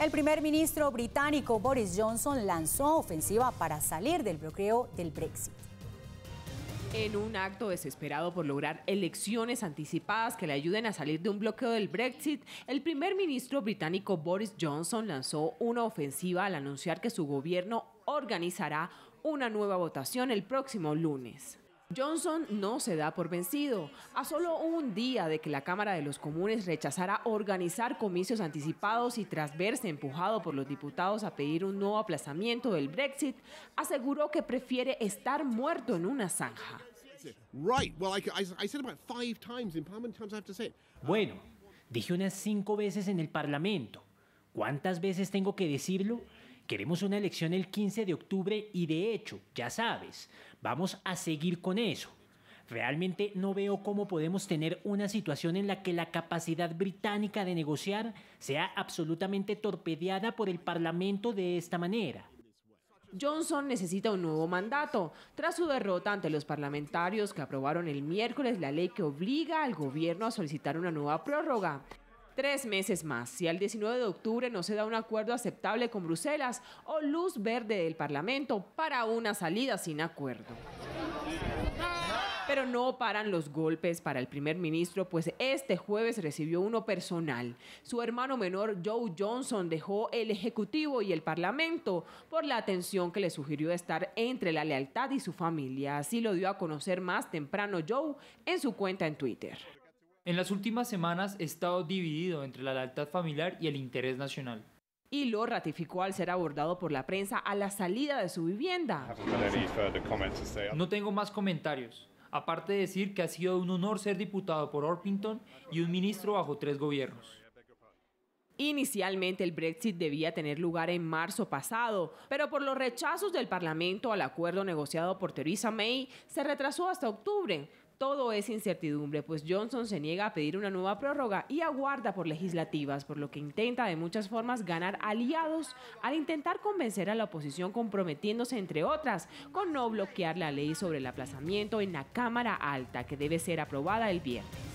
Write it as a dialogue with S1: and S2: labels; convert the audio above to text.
S1: El primer ministro británico Boris Johnson lanzó ofensiva para salir del bloqueo del Brexit.
S2: En un acto desesperado por lograr elecciones anticipadas que le ayuden a salir de un bloqueo del Brexit, el primer ministro británico Boris Johnson lanzó una ofensiva al anunciar que su gobierno organizará una nueva votación el próximo lunes. Johnson no se da por vencido. A solo un día de que la Cámara de los Comunes rechazara organizar comicios anticipados y tras verse empujado por los diputados a pedir un nuevo aplazamiento del Brexit, aseguró
S1: que prefiere estar muerto en una zanja. Bueno, dije unas cinco veces en el Parlamento. ¿Cuántas veces tengo que decirlo? Queremos una elección el 15 de octubre y de hecho, ya sabes, vamos a seguir con eso. Realmente no veo cómo podemos tener una situación en la que la capacidad británica de negociar sea absolutamente torpedeada por el Parlamento de esta manera. Johnson necesita
S2: un nuevo mandato. Tras su derrota ante los parlamentarios que aprobaron el miércoles la ley que obliga al gobierno a solicitar una nueva prórroga, tres meses más. Si al 19 de octubre no se da un acuerdo aceptable con Bruselas o luz verde del Parlamento para una salida sin acuerdo. Pero no paran los golpes para el primer ministro, pues este jueves recibió uno personal. Su hermano menor Joe Johnson dejó el Ejecutivo y el Parlamento por la atención que le sugirió estar entre la lealtad y su familia. Así lo dio a conocer más temprano Joe en su cuenta en
S3: Twitter. En las últimas semanas he estado dividido entre la lealtad familiar y el interés nacional.
S2: Y lo ratificó al ser abordado por la prensa a la salida de su vivienda.
S3: No tengo más comentarios, aparte de decir que ha sido un honor ser diputado por Orpington y un ministro bajo tres gobiernos.
S2: Inicialmente el Brexit debía tener lugar en marzo pasado, pero por los rechazos del Parlamento al acuerdo negociado por Theresa May se retrasó hasta octubre, todo es incertidumbre, pues Johnson se niega a pedir una nueva prórroga y aguarda por legislativas, por lo que intenta de muchas formas ganar aliados al intentar convencer a la oposición comprometiéndose, entre otras, con no bloquear la ley sobre el aplazamiento en la Cámara Alta, que debe ser aprobada el viernes.